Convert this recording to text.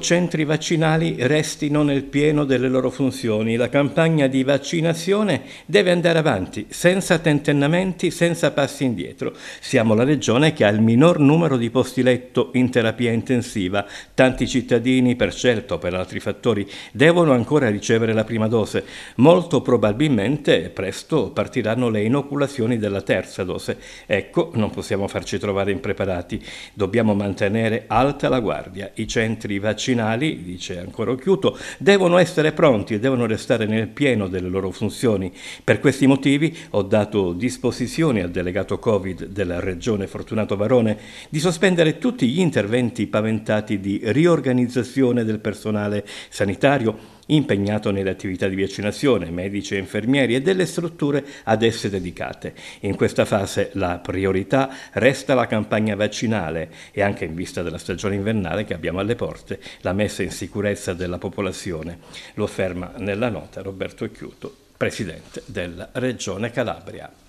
centri vaccinali restino nel pieno delle loro funzioni. La campagna di vaccinazione deve andare avanti, senza tentennamenti, senza passi indietro. Siamo la regione che ha il minor numero di posti letto in terapia intensiva. Tanti cittadini, per scelta o per altri fattori, devono ancora ricevere la prima dose. Molto probabilmente presto partiranno le inoculazioni della terza dose. Ecco, non possiamo farci trovare impreparati. Dobbiamo mantenere alta la guardia. I centri vaccinali vaccinali, dice ancora Occhiuto, devono essere pronti e devono restare nel pieno delle loro funzioni. Per questi motivi ho dato disposizione al delegato Covid della Regione Fortunato Varone di sospendere tutti gli interventi paventati di riorganizzazione del personale sanitario impegnato nelle attività di vaccinazione, medici e infermieri e delle strutture ad esse dedicate. In questa fase la priorità resta la campagna vaccinale e anche in vista della stagione invernale che abbiamo alle porte, la messa in sicurezza della popolazione. Lo afferma nella nota Roberto Chiuto, presidente della Regione Calabria.